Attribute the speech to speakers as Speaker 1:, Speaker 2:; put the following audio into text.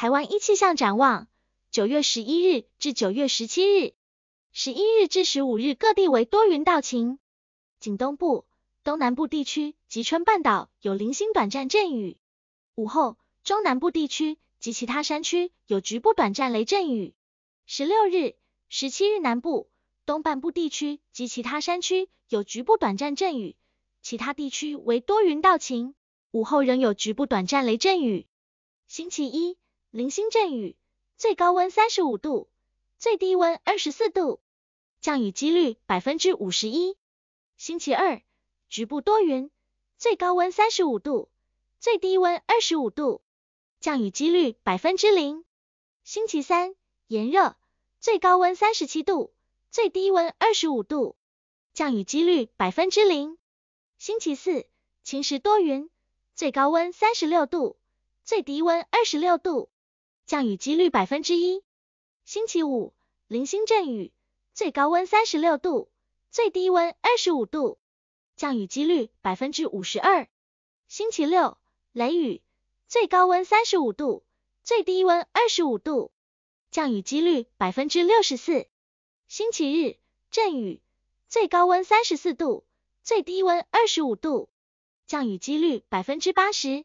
Speaker 1: 台湾一气象展望：九月十一日至九月十七日，十一日至十五日各地为多云到晴，仅东部、东南部地区及春半岛有零星短暂阵雨，午后中南部地区及其他山区有局部短暂雷阵雨。十六日、十七日南部、东半部地区及其他山区有局部短暂阵雨，其他地区为多云到晴，午后仍有局部短暂雷阵雨。星期一。零星阵雨，最高温三十五度，最低温二十四度，降雨几率百分之五十一。星期二，局部多云，最高温三十五度，最低温二十五度，降雨几率百分之零。星期三，炎热，最高温三十七度，最低温二十五度，降雨几率百分之零。星期四，晴时多云，最高温三十六度，最低温二十六度。降雨几率百分之一。星期五，零星阵雨，最高温三十六度，最低温二十五度，降雨几率百分之五十二。星期六，雷雨，最高温三十五度，最低温二十五度，降雨几率百分之六十四。星期日，阵雨，最高温三十四度，最低温二十五度，降雨几率百分之八十。